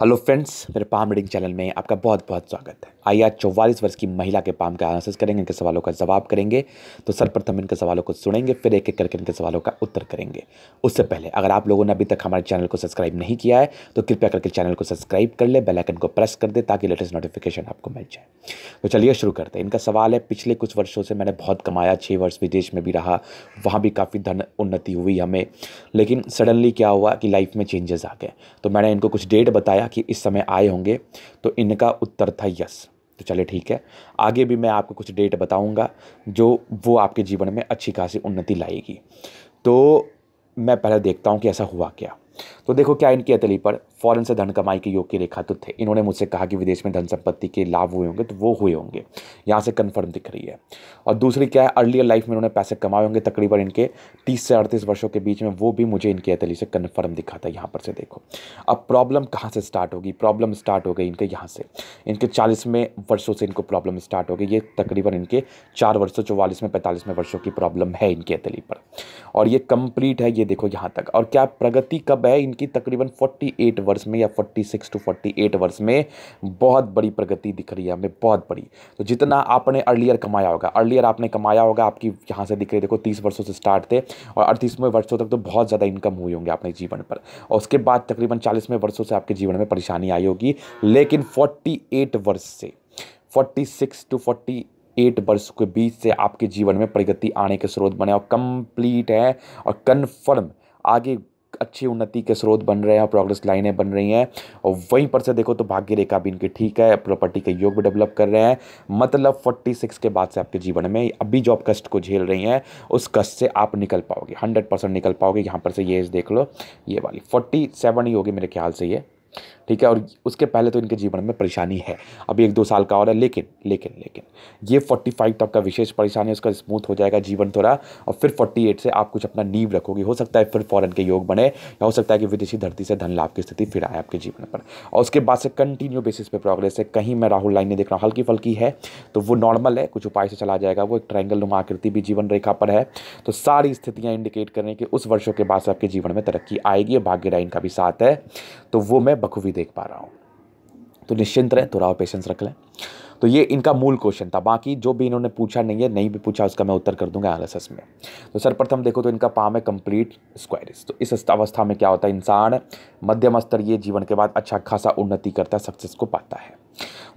hello friends मेरे palm reading channel में आपका बहुत बहुत स्वागत है आइए आज चौवालीस वर्ष की महिला के पाम का एनालिसिस करेंगे इनके सवालों का जवाब करेंगे तो सर्वप्रथम इनके सवालों को सुनेंगे फिर एक एक करके इनके सवालों का उत्तर करेंगे उससे पहले अगर आप लोगों ने अभी तक हमारे चैनल को सब्सक्राइब नहीं किया है तो कृपया करके चैनल को सब्सक्राइब कर ले बेलाइकन को प्रेस कर दे ताकि लेटेस्ट नोटिफिकेशन आपको मिल जाए तो चलिए शुरू करते हैं इनका सवाल है पिछले कुछ वर्षों से मैंने बहुत कमाया छः वर्ष विदेश में भी रहा वहाँ भी काफ़ी धन उन्नति हुई हमें लेकिन सडनली क्या हुआ कि लाइफ में चेंजेस आ गए तो मैंने इनको कुछ डेट बताया किया इस समय आए होंगे तो इनका उत्तर था यस तो चले ठीक है आगे भी मैं आपको कुछ डेट बताऊंगा जो वो आपके जीवन में अच्छी खासी उन्नति लाएगी तो मैं पहले देखता हूँ कि ऐसा हुआ क्या तो देखो क्या इनकी अतली पर फ़ौरन से धन कमाई के योग की रेखा तो थे इन्होंने मुझसे कहा कि विदेश में धन संपत्ति के लाभ हुए होंगे तो वो हुए होंगे यहाँ से कन्फर्म दिख रही है और दूसरी क्या है अर्लियर लाइफ में इन्होंने पैसे कमाए होंगे तकरीबन इनके तीस से अड़तीस वर्षों के बीच में वो भी मुझे इनकी अतली से कन्फर्म दिखा था यहाँ पर से देखो अब प्रॉब्लम कहाँ से स्टार्ट होगी प्रॉब्लम स्टार्ट हो गई इनके यहाँ से इनके चालीसवें वर्षों से इनको प्रॉब्लम स्टार्ट हो गई ये तकरीबन इनके चार वर्षों चौवालीस में पैंतालीस में वर्षों की प्रॉब्लम है इनकी अतली पर और ये कंप्लीट है ये देखो यहाँ तक और क्या प्रगति कब है इनकी तकरीबन फोर्टी एट वर्ष में या 46 टू 48 वर्ष में बहुत बड़ी प्रगति दिख रही है हमें बहुत बड़ी तो जितना आपने अर्लियर कमाया होगा अर्लियर आपने कमाया होगा आपकी यहाँ से दिख रही देखो तीस वर्षों से स्टार्ट थे और अड़तीसवें वर्षों तक तो बहुत ज़्यादा इनकम हुई होंगे अपने जीवन पर और उसके बाद तकरीबन चालीसवें वर्षों से आपके जीवन में परेशानी आई होगी लेकिन फोर्टी वर्ष से forty six to forty eight वर्ष के बीच से आपके जीवन में प्रगति आने के स्रोत बने और कंप्लीट है और कन्फर्म आगे अच्छी उन्नति के स्रोत बन रहे हैं प्रोग्रेस लाइनें बन रही हैं और वहीं पर से देखो तो भाग्य रेखा भी इनकी ठीक है प्रॉपर्टी के योग भी डेवलप कर रहे हैं मतलब 46 के बाद से आपके जीवन में अभी जो आप कष्ट को झेल रही हैं उस कष्ट से आप निकल पाओगे हंड्रेड निकल पाओगे यहाँ पर से ये देख लो ये वाली फोर्टी ही होगी मेरे ख्याल से ये ठीक है और उसके पहले तो इनके जीवन में परेशानी है अभी एक दो साल का और है लेकिन लेकिन लेकिन ये फोर्टी फाइव तक का विशेष परेशानी है उसका स्मूथ हो जाएगा जीवन थोड़ा और फिर फोर्टी एट से आप कुछ अपना नींव रखोगे हो सकता है फिर फ़ौरन के योग बने या हो सकता है कि विदेशी धरती से धन लाभ की स्थिति फिर आए आपके जीवन पर और उसके बाद से कंटिन्यू बेसिस पर प्रोग्रेस है कहीं मैं राहुल लाइन नहीं देख रहा हूँ हल्की फल्की है तो वो नॉर्मल है कुछ उपाय से चला जाएगा वो एक ट्राइंगल नुमा आकृति भी जीवन रेखा पर है तो सारी स्थितियाँ इंडिकेट करें कि उस वर्षों के बाद से आपके जीवन में तरक्की आएगी और भाग्यराइन का भी साथ है तो वो मैं बखूबी देख पा रहा हूँ तो निश्चिंत रहें थोड़ा और पेशेंस रख लें तो ये इनका मूल क्वेश्चन था बाकी जो भी इन्होंने पूछा नहीं है नहीं भी पूछा उसका मैं उत्तर कर दूंगा एनालिसिस में तो सर्वप्रथम देखो तो इनका पाम है कंप्लीट स्क्वायरिस तो इस अवस्था में क्या होता है इंसान मध्यम स्तरीय जीवन के बाद अच्छा खासा उन्नति करता है सक्सेस को पाता है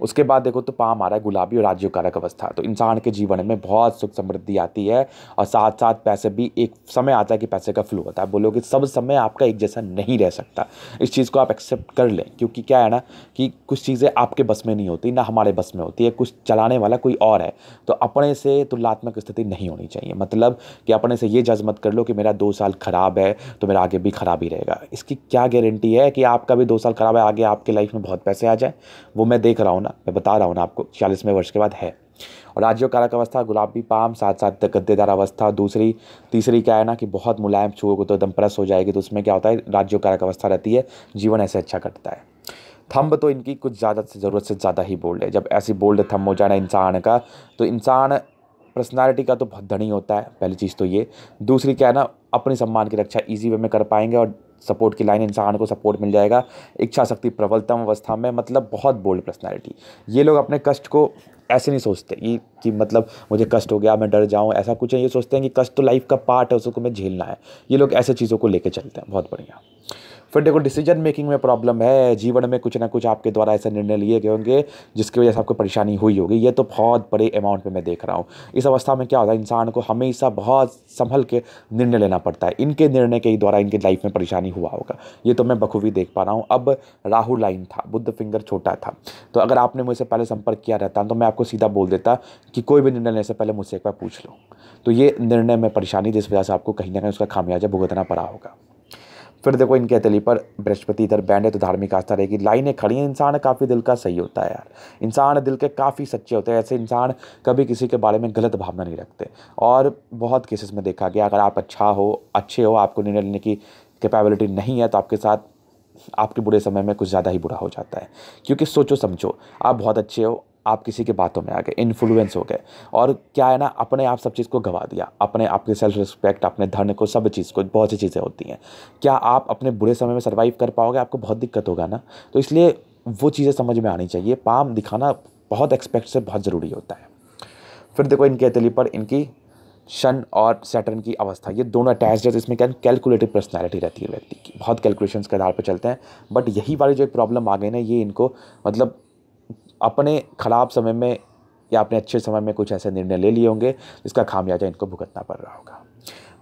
उसके बाद देखो तो पाम आ रहा है गुलाबी और राजीव कारक अवस्था तो इंसान के जीवन में बहुत सुख समृद्धि आती है और साथ साथ पैसे भी एक समय आता है कि पैसे का फ्लो होता है बोलो कि सब समय आपका एक जैसा नहीं रह सकता इस चीज़ को आप एक्सेप्ट कर लें क्योंकि क्या है ना कि कुछ चीज़ें आपके बस में नहीं होती ना हमारे बस में होती है कुछ चलाने वाला कोई और है तो अपने से तुलनात्मक स्थिति नहीं होनी चाहिए मतलब कि अपने से ये जज मत कर लो कि मेरा दो साल ख़राब है तो मेरा आगे भी ख़राब ही रहेगा इसकी क्या गारंटी है कि आपका भी दो साल ख़राब है आगे आपके लाइफ में बहुत पैसे आ जाए वो मैं देख रहा हूँ ना मैं बता रहा हूँ ना आपको छियालीसवें वर्ष के बाद है और आज कारक अवस्था गुलाबी पाम साथ साथ गद्देदार अवस्था दूसरी तीसरी क्या है ना कि बहुत मुलायम को तो एकदम परस हो जाएगी तो उसमें क्या होता है राज्य कारक अवस्था रहती है जीवन ऐसे अच्छा कटता है थम्ब तो इनकी कुछ ज़्यादा से ज़रूरत से ज़्यादा ही बोल्ड है जब ऐसी बोल्ड थम्ब हो जाना इंसान का तो इंसान पर्सनैलिटी का तो बहुत धनी होता है पहली चीज़ तो ये दूसरी क्या है ना अपने सम्मान की रक्षा इजी वे में कर पाएंगे और सपोर्ट की लाइन इंसान को सपोर्ट मिल जाएगा इच्छा शक्ति प्रबलतम अवस्था में मतलब बहुत बोल्ड पर्सनैलिटी ये लोग अपने कष्ट को ऐसे नहीं सोचते कि कि मतलब मुझे कष्ट हो गया मैं डर जाऊँ ऐसा कुछ है ये सोचते हैं कि कष्ट तो लाइफ का पार्ट है उसको मैं झेलना है ये लोग ऐसे चीज़ों को लेकर चलते हैं बहुत बढ़िया फिर देखो डिसीजन मेकिंग में प्रॉब्लम है जीवन में कुछ ना कुछ आपके द्वारा ऐसे निर्णय लिए गए होंगे जिसकी वजह से आपको परेशानी हुई होगी ये तो बहुत बड़े अमाउंट में मैं देख रहा हूँ इस अवस्था में क्या होता है इंसान को हमेशा बहुत संभल के निर्णय लेना पड़ता है इनके निर्णय के ही द्वारा इनकी लाइफ में परेशानी हुआ होगा ये तो मैं बखूबी देख पा रहा हूँ अब राहु लाइन था बुद्ध फिंगर छोटा था तो अगर आपने मुझसे पहले संपर्क किया रहता तो मैं आपको सीधा बोल देता कि कोई भी निर्णय लेने से पहले मुझसे एक बार पूछ लो तो ये निर्णय में परेशानी जिस वजह से आपको कहीं ना कहीं उसका खामियाजा भुगतना पड़ा होगा फिर देखो इनके हथेली पर बृहस्पति इधर बैंड है तो धार्मिक आस्था रहेगी लाइनें खड़ी हैं इंसान काफ़ी दिल का सही होता है यार इंसान दिल के काफ़ी सच्चे होते हैं ऐसे इंसान कभी किसी के बारे में गलत भावना नहीं रखते और बहुत केसेस में देखा गया अगर आप अच्छा हो अच्छे हो आपको निर्णय लेने की कैपेबिलिटी नहीं है तो आपके साथ आपके बुरे समय में कुछ ज़्यादा ही बुरा हो जाता है क्योंकि सोचो समझो आप बहुत अच्छे हो आप किसी के बातों में आ गए इन्फ्लुएंस हो गए और क्या है ना अपने आप सब चीज़ को गवा दिया अपने आपके सेल्फ रिस्पेक्ट अपने धन को सब चीज़ को बहुत सी चीज़ें होती हैं क्या आप अपने बुरे समय में सर्वाइव कर पाओगे आपको बहुत दिक्कत होगा ना तो इसलिए वो चीज़ें समझ में आनी चाहिए पाम दिखाना बहुत एक्सपेक्ट से बहुत ज़रूरी होता है फिर देखो इनके अतली पर इनकी शन और सैटर्न की अवस्था ये दोनों अटैच है इसमें क्या कैलकुलेटिव पर्सनैलिटी रहती है व्यक्ति की बहुत कैलकुलेशंस के आधार पर चलते हैं बट यही वाली जो एक प्रॉब्लम आ गई ना ये इनको मतलब अपने ख़राब समय में या अपने अच्छे समय में कुछ ऐसे निर्णय ले लिए होंगे जिसका खामियाजा इनको भुगतना पड़ रहा होगा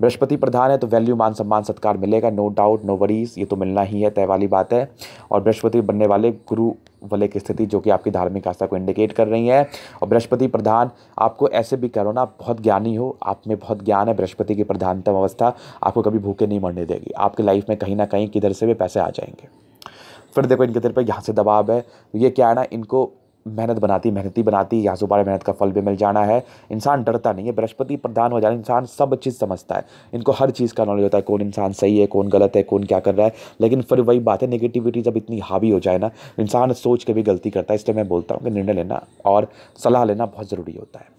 बृहस्पति प्रधान है तो वैल्यू मान सम्मान सत्कार मिलेगा नो डाउट नो वरीज ये तो मिलना ही है तय वाली बात है और बृहस्पति बनने वाले गुरु वाले की स्थिति जो कि आपकी धार्मिक आस्था को इंडिकेट कर रही है और बृहस्पति प्रधान आपको ऐसे भी करो ना आप बहुत ज्ञानी हो आप में बहुत ज्ञान है बृहस्पति की प्रधानतम अवस्था आपको कभी भूखे नहीं मरने देगी आपकी लाइफ में कहीं ना कहीं किधर से भी पैसे आ जाएंगे फिर देखो इनके तरफ पर यहाँ से दबाव है तो ये क्या है ना इनको मेहनत बनाती मेहनती बनाती यहाँ सुबह मेहनत का फल भी मिल जाना है इंसान डरता नहीं है बृहस्पति प्रधान हो जाए इंसान सब चीज़ समझता है इनको हर चीज़ का नॉलेज होता है कौन इंसान सही है कौन गलत है कौन क्या कर रहा है लेकिन फिर वही बात है नेगेटिविटी जब इतनी हावी हो जाए ना इंसान सोच के भी गलती करता है इसलिए मैं बोलता हूँ कि निर्णय लेना और सलाह लेना बहुत ज़रूरी होता है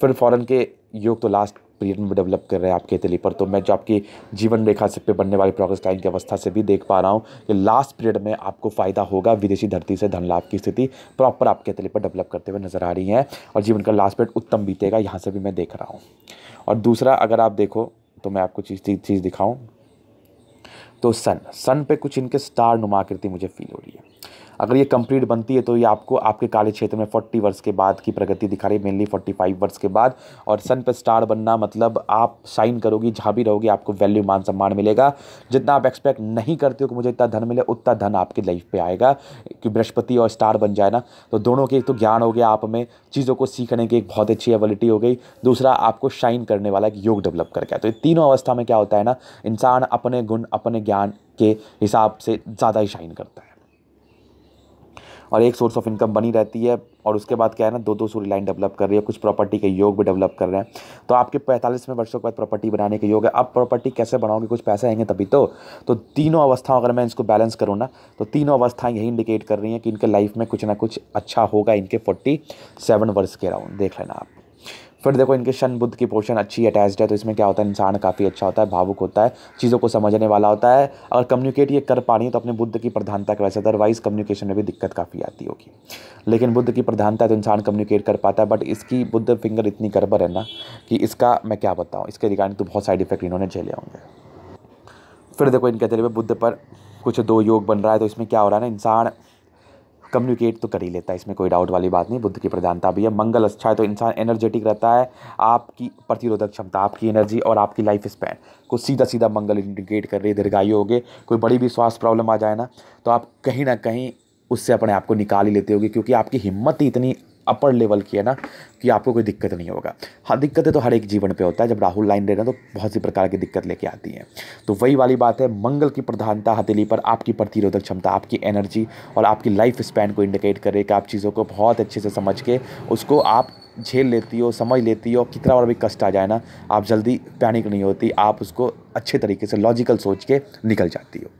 फिर फ़ौरन के योग तो लास्ट पीरियड में डेवलप कर रहे हैं आपके तिली पर तो मैं जो आपकी जीवन रेखा से पे बनने वाली प्रोग्रेस टाइम की अवस्था से भी देख पा रहा हूँ कि लास्ट पीरियड में आपको फ़ायदा होगा विदेशी धरती से धन लाभ की स्थिति प्रॉपर आपके तिली पर डेवलप करते हुए नजर आ रही है और जीवन का लास्ट पीरियड उत्तम बीतेगा यहाँ से भी मैं देख रहा हूँ और दूसरा अगर आप देखो तो मैं आपको चीज़ चीज़ दिखाऊँ तो सन सन पे कुछ इनके स्टार नुमाकृति मुझे फील हो रही है अगर ये कंप्लीट बनती है तो ये आपको आपके कार्य क्षेत्र में फोर्टी वर्ष के बाद की प्रगति दिखा रही है मेनली फोर्टी फाइव वर्ष के बाद और सन पर स्टार बनना मतलब आप शाइन करोगी झाबी रहोगी आपको वैल्यू मान सम्मान मिलेगा जितना आप एक्सपेक्ट नहीं करते हो कि मुझे इतना धन मिले उतना धन आपकी लाइफ पर आएगा कि बृहस्पति और स्टार बन जाए ना तो दोनों के एक तो ज्ञान हो गया आप में चीज़ों को सीखने की एक बहुत अच्छी एबिलिटी हो गई दूसरा आपको शाइन करने वाला एक योग डेवलप कर गया तो ये तीनों अवस्था में क्या होता है ना इंसान अपने गुण अपने ज्ञान के हिसाब से ज़्यादा ही शाइन करता है और एक सोर्स ऑफ इनकम बनी रहती है और उसके बाद क्या है ना दो दो सूरी लाइन डेवलप कर रही है कुछ प्रॉपर्टी के योग भी डेवलप कर रहे हैं तो आपके पैंतालीसवें वर्षों के बाद प्रॉपर्टी बनाने के योग है अब प्रॉपर्टी कैसे बनाओगे कुछ पैसे आएंगे तभी तो तो तीनों अवस्थाओं अगर मैं इसको बैलेंस करूँ ना तो तीनों अवस्थाएँ यही इंडिकेट कर रही हैं कि इनके लाइफ में कुछ ना कुछ अच्छा होगा इनके फोर्टी सेवन वर्ष के अराउंड देख लेना आप फिर देखो इनके शन बुद्ध की पोर्शन अच्छी अटैच्ड है तो इसमें क्या होता है इंसान काफ़ी अच्छा होता है भावुक होता है चीज़ों को समझने वाला होता है अगर कम्युनिकेट ये कर पा रही है तो अपने बुद्ध की प्रधानता की वैसे अदरवाइज़ कम्युनिकेशन में भी दिक्कत काफ़ी आती होगी लेकिन बुद्ध की प्रधानता तो इंसान कम्युनिकेट कर पाता है बट इसकी बुद्ध फिंगर इतनी गड़बड़ है ना कि इसका मैं क्या बताऊँ इसके रिगार्डिंग तो बहुत साइड इफेक्ट इन्होंने झेले होंगे फिर देखो इनके तरीके बुद्ध पर कुछ दो योग बन रहा है तो इसमें क्या हो रहा है ना इंसान कम्युनिकेट तो कर ही लेता है इसमें कोई डाउट वाली बात नहीं बुद्ध की प्रधानता भी है मंगल अच्छा है तो इंसान एनर्जेटिक रहता है आपकी प्रतिरोधक क्षमता आपकी एनर्जी और आपकी लाइफ स्पैन को सीधा सीधा मंगल इंडिकेट कर रही है दीर्घायु हो गए कोई बड़ी भी स्वास्थ्य प्रॉब्लम आ जाए ना तो आप कहीं ना कहीं उससे अपने आप को निकाल ही लेते होगे क्योंकि आपकी हिम्मत ही इतनी अपर लेवल की है ना कि आपको कोई दिक्कत नहीं होगा हाँ दिक्कतें तो हर एक जीवन पे होता है जब राहुल लाइन देना तो बहुत सी प्रकार की दिक्कत लेके आती हैं तो वही वाली बात है मंगल की प्रधानता हथेली पर आपकी प्रतिरोधक क्षमता आपकी एनर्जी और आपकी लाइफ स्पैन को इंडिकेट करे कि आप चीज़ों को बहुत अच्छे से समझ के उसको आप झेल लेती हो समझ लेती हो कितना बार भी कष्ट आ जाए ना आप जल्दी पैनिक नहीं होती आप उसको अच्छे तरीके से लॉजिकल सोच के निकल जाती हो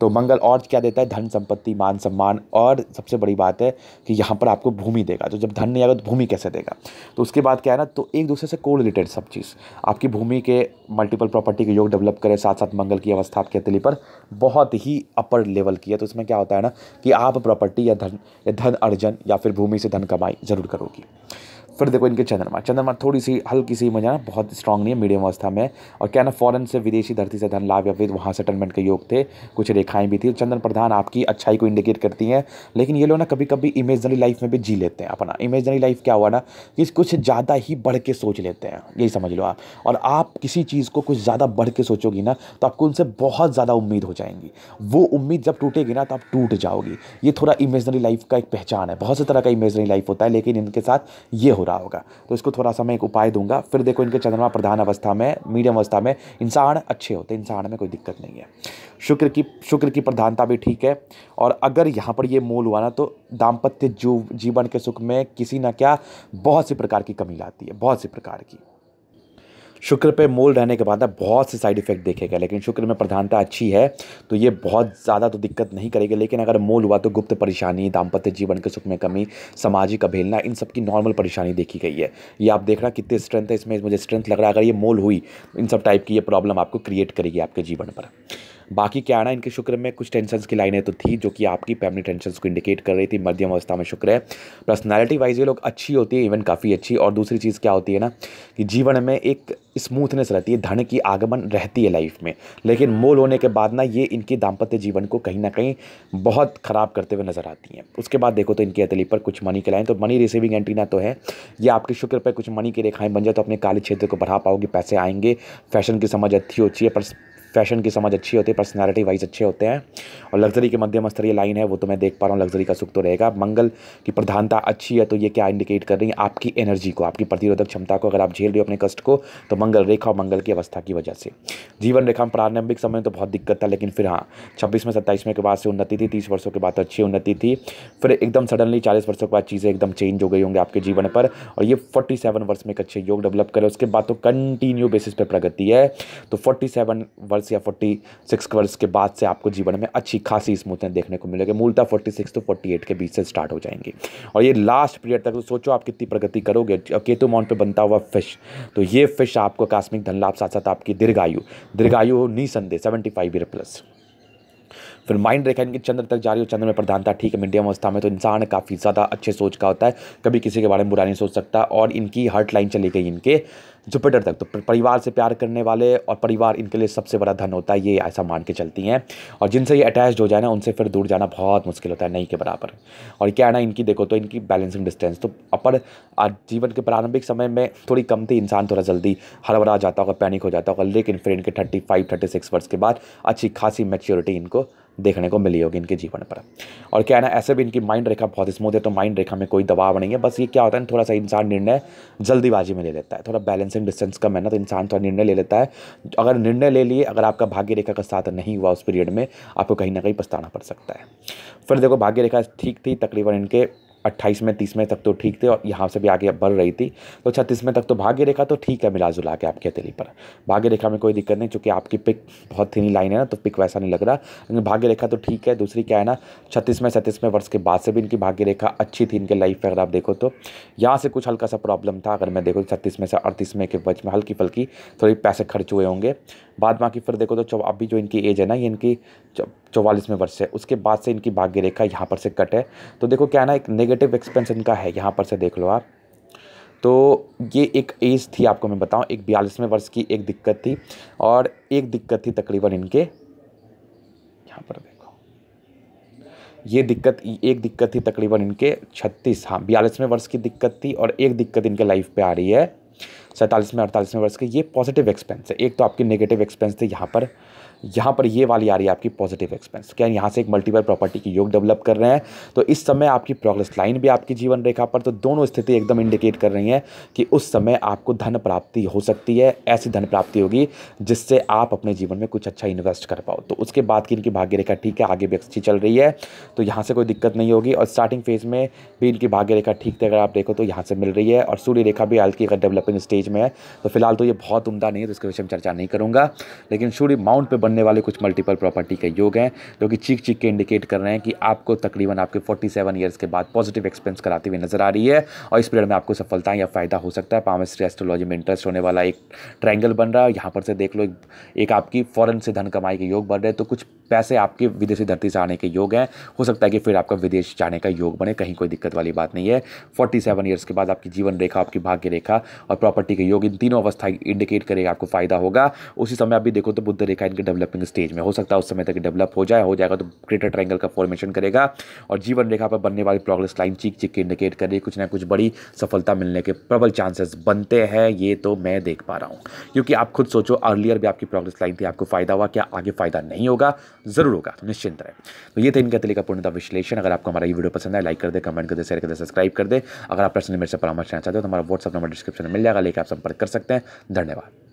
तो मंगल और क्या देता है धन संपत्ति मान सम्मान और सबसे बड़ी बात है कि यहाँ पर आपको भूमि देगा तो जब धन नहीं आएगा तो भूमि कैसे देगा तो उसके बाद क्या है ना तो एक दूसरे से को रिलेटेड सब चीज़ आपकी भूमि के मल्टीपल प्रॉपर्टी के योग डेवलप करें साथ साथ मंगल की अवस्था आपके तिली पर बहुत ही अपर लेवल की है तो इसमें क्या होता है ना कि आप प्रॉपर्टी या धन या धन अर्जन या फिर भूमि से धन कमाई ज़रूर करोगी फिर देखो इनके चंद्रमा चंद्रमा थोड़ी सी हल्की सी मजा बहुत स्ट्रॉन्ग नहीं है मीडियम अवस्था में और क्या ना फॉरन से विदेशी धरती से धन लाभ या फिर वहाँ सेटलमेंट के योग थे कुछ रेखाएं भी थी चंद्र प्रधान आपकी अच्छाई को इंडिकेट करती हैं लेकिन ये लोग ना कभी कभी इमेजनरी लाइफ में भी जी लेते हैं अपना इमेजनरी लाइफ क्या हुआ ना कि कुछ ज़्यादा ही बढ़ के सोच लेते हैं यही समझ लो आप और आप किसी चीज़ को कुछ ज़्यादा बढ़ के सोचोगी ना तो आपको उनसे बहुत ज़्यादा उम्मीद हो जाएंगी वो उम्मीद जब टूटेगी ना तो आप टूट जाओगी ये थोड़ा इमेजनरी लाइफ का एक पहचान है बहुत से तरह का इमेजनरी लाइफ होता है लेकिन इनके साथ ये हो रहा रहा होगा तो इसको थोड़ा सा मैं एक उपाय दूंगा फिर देखो इनके चंद्रमा प्रधान अवस्था में मीडियम अवस्था में इंसान अच्छे होते हैं इंसान में कोई दिक्कत नहीं है शुक्र की शुक्र की प्रधानता भी ठीक है और अगर यहाँ पर ये मूल हुआ ना तो दाम्पत्य जीवन के सुख में किसी ना क्या बहुत सी प्रकार की कमी लाती है बहुत सी प्रकार की शुक्र पे मोल रहने के बाद बहुत से साइड इफेक्ट देखेगा लेकिन शुक्र में प्रधानता अच्छी है तो ये बहुत ज़्यादा तो दिक्कत नहीं करेगी लेकिन अगर मोल हुआ तो गुप्त परेशानी दाम्पत्य जीवन के सुख में कमी सामाजिक अभेलना इन सब की नॉर्मल परेशानी देखी गई है ये आप देख रहा कितनी स्ट्रेंथ है इसमें मुझे स्ट्रेंथ लग रहा है अगर ये मोल हुई इन सब टाइप की ये प्रॉब्लम आपको क्रिएट करेगी आपके जीवन पर बाकी क्या ना इनके शुक्र में कुछ टेंशन की लाइनें तो थी जो कि आपकी फैमिली टेंशन को इंडिकेट कर रही थी मध्यम अवस्था में शुक्र है पर्सनैलिटी वाइज ये लोग अच्छी होती है इवन काफ़ी अच्छी और दूसरी चीज़ क्या होती है ना कि जीवन में एक स्मूथनेस रहती है धन की आगमन रहती है लाइफ में लेकिन मोल होने के बाद ना ये इनके दाम्पत्य जीवन को कहीं ना कहीं बहुत ख़राब करते हुए नज़र आती हैं उसके बाद देखो तो इनकी अतली पर कुछ मनी के लाएँ तो मनी रिसीविंग एंटीना तो है ये आपके शुक्र पर कुछ मनी की रेखाएँ बन जाए तो अपने काले क्षेत्र को बढ़ा पाओगे पैसे आएंगे फैशन की समझ अच्छी होती है पर फैशन की समझ अच्छी होती है पर्सनैलिटी वाइज अच्छे होते हैं और लग्जरी के मध्यम स्तरीय लाइन है वो तो मैं देख पा रहा हूँ लग्जरी का सुख तो रहेगा मंगल की प्रधानता अच्छी है तो ये क्या इंडिकेट कर रही है आपकी एनर्जी को आपकी प्रतिरोधक क्षमता को अगर आप झेल रहे हो अपने कष्ट को तो मंगल रेखा और मंगल की अवस्था की वजह से जीवन रेखा में प्रारंभिक समय में तो बहुत दिक्कत था लेकिन फिर हाँ छब्बीस में सत्ताईस में के बाद से उन्नति थी तीस वर्षों के बाद तो अच्छी उन्नति थी फिर एकदम सडनली चालीस वर्षों के बाद चीज़ें एकदम चेंज हो गई होंगी आपके जीवन पर और ये फोर्टी वर्ष में एक अच्छे योग डेवलप करें उसके बाद तो कंटिन्यू बेसिस पर प्रगति है तो फोर्टी वर्ष वर्ष या फोर्टी सिक्स वर्ष के बाद से आपको जीवन में अच्छी खासी स्मूथनेस देखने को मिलेगी मूलतः forty six to forty eight के बीच से स्टार्ट हो जाएंगे और ये लास्ट पीरियड तक तो सोचो आप कितनी प्रगति करोगे केतु मौन पर बनता हुआ फिश तो ये फिश आपको आकस्मिक धन लाभ साथ साथ आपकी दीर्घायु दीर्घायु निसंदेह सेवेंटी फाइव ईयर प्लस फिर माइंड रेखा इनकी चंद्र तक जा रही है चंद्र में प्रधानता ठीक है मीडियम अवस्था में तो इंसान काफ़ी ज़्यादा अच्छे सोच का होता है कभी किसी के बारे में बुरा नहीं सोच सकता और इनकी हर्ट लाइन चली गई इनके जुपिटर तक तो परिवार से प्यार करने वाले और परिवार इनके लिए सबसे बड़ा धन होता है ये ऐसा मान के चलती हैं और जिनसे ये अटैच हो जाए ना उनसे फिर दूर जाना बहुत मुश्किल होता है नहीं के बराबर और क्या है ना इनकी देखो तो इनकी बैलेंसिंग डिस्टेंस तो अपर जीवन के प्रारंभिक समय में थोड़ी कम थी इंसान थोड़ा जल्दी हड़बड़ा जाता होगा पैनिक हो जाता होगा लेकिन फिर इनके थर्टी फाइव थर्टी सिक्स वर्ष के बाद अच्छी खासी मेच्योरिटी इनको देखने को मिली होगी इनके जीवन पर और क्या है ना ऐसे भी इनकी माइंड रेखा बहुत स्मूथ है तो माइंड रेखा में कोई दबाव नहीं है बस ये क्या होता है थोड़ा सा इंसान निर्णय जल्दीबाजी में ले लेता है थोड़ा बैलेंसिंग डिस्टेंस कम है ना तो इंसान थोड़ा निर्णय ले लेता है अगर निर्णय ले लिए अगर आपका भाग्य रेखा का साथ नहीं हुआ उस पीरियड में आपको कहीं ना कहीं पछताना पड़ सकता है फिर देखो भाग्य रेखा ठीक थी तकरीबन इनके अट्ठाईस में तीस में तक तो ठीक थे और यहाँ से भी आगे बढ़ रही थी तो छत्तीस में तक तो भाग्य रेखा तो ठीक है मिला जुला के आपके हथेली पर भाग्य रेखा में कोई दिक्कत नहीं चूँकि आपकी पिक बहुत थी लाइन है ना तो पिक वैसा नहीं लग रहा लेकिन भाग्य रेखा तो ठीक है दूसरी क्या है ना छत्तीस में सैंतीस में वर्ष के बाद से भी इनकी भाग्य रेखा अच्छी थी इनके लाइफ में अगर आप देखो तो यहाँ से कुछ हल्का सा प्रॉब्लम था अगर मैं देखो छत्तीस में से अड़तीस में के बच में हल्की फल्की थोड़ी पैसे खर्च हुए होंगे बाद बाकी फिर देखो तो अभी जो इनकी एज है ना ये इनकी चौवालीसवें वर्ष है उसके बाद से इनकी भाग्य रेखा यहाँ पर से कट है तो देखो क्या ना एक नेगेटिव एक्सपेंस इनका है यहाँ पर से देख लो आप तो ये एक एज थी आपको मैं बताऊँ एक बयालीसवें वर्ष की एक दिक्कत थी और एक दिक्कत थी तकरीबन इनके यहाँ पर देखो ये दिक्कत एक दिक्कत थी तकरीबन इनके छत्तीस हाँ बयालीसवें वर्ष की दिक्कत थी और एक दिक्कत इनके लाइफ पे आ रही है सैंतालीसवें अड़तालीसवें वर्ष के ये पॉजिटिव एक्सपेंस है एक तो आपके नेगेटिव एक्सपेंस थे यहाँ पर यहाँ पर ये वाली आ रही है आपकी पॉजिटिव एक्सपेंस क्या यहाँ से एक मल्टीपल प्रॉपर्टी की योग डेवलप कर रहे हैं तो इस समय आपकी प्रोग्रेस लाइन भी आपकी जीवन रेखा पर तो दोनों स्थिति एकदम इंडिकेट कर रही हैं कि उस समय आपको धन प्राप्ति हो सकती है ऐसी धन प्राप्ति होगी जिससे आप अपने जीवन में कुछ अच्छा इन्वेस्ट कर पाओ तो उसके बाद की इनकी भाग्य रेखा ठीक है आगे भी अच्छी चल रही है तो यहाँ से कोई दिक्कत नहीं होगी और स्टार्टिंग फेज में भी इनकी भाग्य रेखा ठीक थी अगर आप देखो तो यहाँ से मिल रही है और सूर्य रेखा भी हल्की अगर डेवलपिंग स्टेज में है तो फिलहाल तो ये बहुत उमदा नहीं है तो इसके विषय में चर्चा नहीं करूँगा लेकिन सूर्य माउंट पर बनने वाले कुछ मल्टीपल प्रॉपर्टी के योग हैं जो कि चीख चीख के इंडिकेट कर रहे हैं कि आपको तकरीबन आपके 47 ईयर्स के बाद पॉजिटिव एक्सपेंस कराती हुई नजर आ रही है और इस पीरियड में आपको सफलता या फ़ायदा हो सकता है पामेस्ट्री एस्ट्रोलॉजी में इंटरेस्ट होने वाला एक ट्राइंगल बन रहा है यहाँ पर से देख लो एक आपकी फॉरन से धन कमाई के योग बढ़ रहे हैं तो कुछ पैसे आपके विदेशी धरती से आने के योग हैं हो सकता है कि फिर आपका विदेश जाने का योग बने कहीं कोई दिक्कत वाली बात नहीं है फोर्टी सेवन ईयर्स के बाद आपकी जीवन रेखा आपकी भाग्य रेखा और प्रॉपर्टी के योग इन तीनों अवस्था इंडिकेट करेगा आपको फायदा होगा उसी समय आप भी देखो तो बुद्ध रेखा इनके डेवलपिंग स्टेज में हो सकता है उस समय तक डेवलप हो जाए हो जाएगा तो ग्रेटर ट्राइंगल का फॉर्मेशन करेगा और जीवन रेखा पर बनने वाली प्रोग्रेस लाइन चीख चीख के इंडिकेट रही कुछ ना कुछ बड़ी सफलता मिलने के प्रबल चांसेस बनते हैं ये तो मैं देख पा रहा हूँ क्योंकि आप खुद सोचो अर्लियर भी आपकी प्रोग्रेस लाइन थी आपको फ़ायदा हुआ क्या आगे फ़ायदा नहीं होगा जरूर होगा तो निश्चिंत रहे तो ये था इनका तरीका पूर्णता विश्लेषण अगर आपको हमारा ये वीडियो पसंद है लाइक कर दे कमेंट कर दे शेयर कर दे सब्सक्राइब कर दे अगर आप पर्सनली मेरे से परामर्श लेना चाहते हो तो हमारा व्हाट्सअप नंबर डिस्क्रिप्शन में मिल जाएगा लेकर आप संपर्क कर सकते हैं धन्यवाद